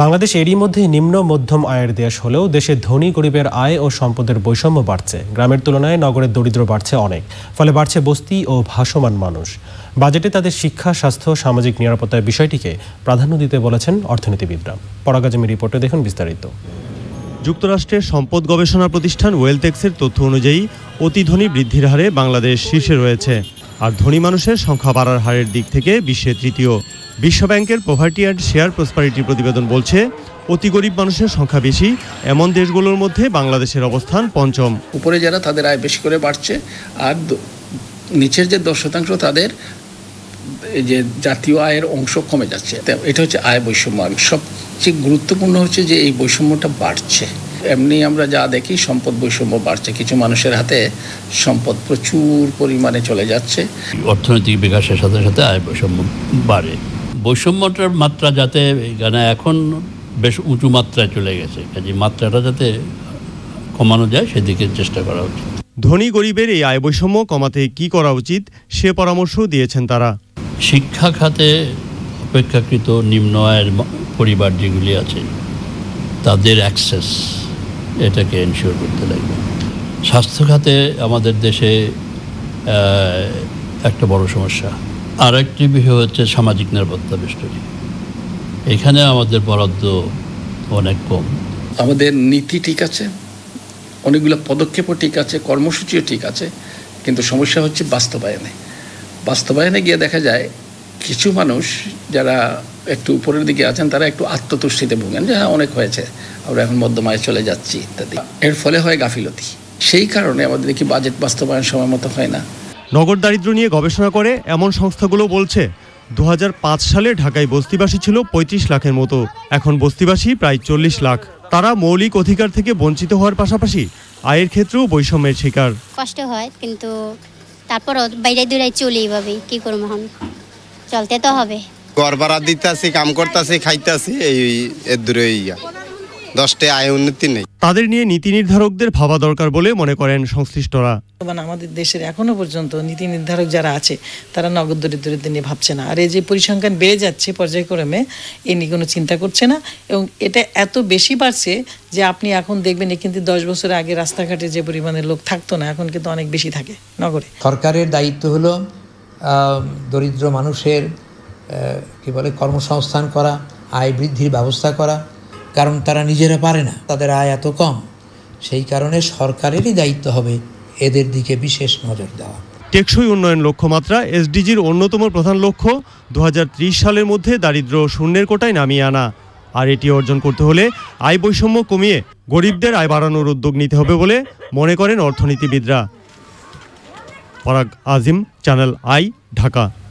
বাংলাদেশ এরই মধ্যে নিম্ন মধ্যম আয়ের দেশ হলেও দেশে ধনী গরিবের আয় ও সম্পদের বৈষম্য বাড়ছে গ্রামের তুলনায় নগরের দরিদ্র বাড়ছে অনেক ফলে বাড়ছে বস্তি ও ভাসমান মানুষ বাজেটে তাদের শিক্ষা স্বাস্থ্য সামাজিক নিরাপত্তার বিষয়টিকে প্রাধান্য দিতে বলেছেন অর্থনীতিবিদরা পরাগাজমি রিপোর্টে দেখুন বিস্তারিত যুক্তরাষ্ট্রের সম্পদ গবেষণা প্রতিষ্ঠান ওয়েলটেক্সের তথ্য অনুযায়ী অতি ধনী বৃদ্ধির হারে বাংলাদেশ শীর্ষে রয়েছে আর ধনী মানুষের সংখ্যা বাড়ার হারের দিক থেকে বিশ্বে তৃতীয় বিশ্বব্যাংকের প্রভার্টি অ্যান্ড শেয়ার প্রসপারিটি প্রতিবেদন বলছে অতি গরিব মানুষের সংখ্যা বেশি এমন দেশগুলোর মধ্যে বাংলাদেশের অবস্থান পঞ্চম উপরে যারা তাদের আয় বেশি করে বাড়ছে আর নিচের যে দশ শতাংশ তাদের যে জাতীয় আয়ের অংশ কমে যাচ্ছে এটা হচ্ছে আয় বৈষম্য সবচেয়ে গুরুত্বপূর্ণ হচ্ছে যে এই বৈষম্যটা বাড়ছে এমনি আমরা যা দেখি সম্পদ বৈষম্য বাড়ছে কিছু মানুষের হাতে সম্পদ প্রচুর পরিমাণে চলে যাচ্ছে অর্থনৈতিক বিকাশের সাথে সাথে আয় বৈষম্য বাড়ে বৈষম্যটার মাত্রা যাতে এখানে এখন বেশ উঁচু মাত্রায় চলে গেছে কাজে মাত্রাটা যাতে কমানো যায় সেদিকে চেষ্টা করা উচিত ধনী গরিবের এই আয় বৈষম্য কমাতে কি করা উচিত সে পরামর্শ দিয়েছেন তারা শিক্ষা খাতে অপেক্ষাকৃত নিম্ন আয়ের পরিবার যেগুলি আছে তাদের অ্যাক্সেস এটাকে এনশিওর করতে লাগবে স্বাস্থ্য খাতে আমাদের দেশে একটা বড় সমস্যা আর একটি বিষয় হচ্ছে সামাজিক নিরাপত্তা বেষ্টনী এখানে আমাদের বরাদ্দ অনেক কম আমাদের নীতি ঠিক আছে অনেকগুলো পদক্ষেপও ঠিক আছে কর্মসূচিও ঠিক আছে কিন্তু সমস্যা হচ্ছে বাস্তবায়নে বাস্তবায়নে গিয়ে দেখা যায় কিছু মানুষ যারা একটু উপরের দিকে আছেন তারা একটু আত্মতুষ্টিতে ভুগেন যে হ্যাঁ অনেক হয়েছে আমরা এখন মধ্যমায় চলে যাচ্ছি ইত্যাদি এর ফলে হয় গাফিলতি সেই কারণে আমাদের কি বাজেট বাস্তবায়ন সময় মতো হয় না নগর দারিদ্র নিয়ে গবেষণা করে এমন সংস্থাগুলো বলছে দু সালে ঢাকায় বস্তিবাসী ছিল ৩৫ লাখের মতো এখন বস্তিবাসী প্রায় চল্লিশ লাখ তারা মৌলিক অধিকার থেকে বঞ্চিত হওয়ার পাশাপাশি আয়ের ক্ষেত্রেও বৈষম্যের শিকার কষ্ট হয় কিন্তু তারপরও বাইরে দূরে চলি এভাবেই কি করবো চলতে তো হবে ঘর ভাড়া দিতেছি কাম করতেছি খাইতেছি এই এর দূরে ইয়া দশটে আয় উন্নতি নেই তাদের নিয়ে নীতি নির্ধারকদের ভাবা দরকার বলে মনে করেন সংশ্লিষ্টরা মানে আমাদের দেশের এখনো পর্যন্ত নীতি নির্ধারক যারা আছে তারা নগদ দরিদ্রদের নিয়ে ভাবছে না আর এই যে পরিসংখ্যান বেড়ে যাচ্ছে পর্যায়ক্রমে এ নিয়ে কোনো চিন্তা করছে না এবং এটা এত বেশি বাড়ছে যে আপনি এখন দেখবেন এ কিন্তু দশ বছর আগে রাস্তাঘাটে যে পরিমাণের লোক থাকতো না এখন কিন্তু অনেক বেশি থাকে নগরে সরকারের দায়িত্ব হলো দরিদ্র মানুষের কি বলে কর্মসংস্থান করা আয় বৃদ্ধির ব্যবস্থা করা কারণ তারা নিজেরা পারে না তাদের আয় এত কম সেই কারণে সরকারেরই দায়িত্ব হবে এদের দিকে বিশেষ নজর দেওয়া টেকসই উন্নয়ন লক্ষ্যমাত্রা এসডিজির অন্যতম প্রধান লক্ষ্য দু সালের মধ্যে দারিদ্র শূন্যের কোটায় নামিয়ে আনা আর এটি অর্জন করতে হলে আয় বৈষম্য কমিয়ে গরিবদের আয় বাড়ানোর উদ্যোগ নিতে হবে বলে মনে করেন অর্থনীতিবিদরা पराग आजिम चैनल आई ढाका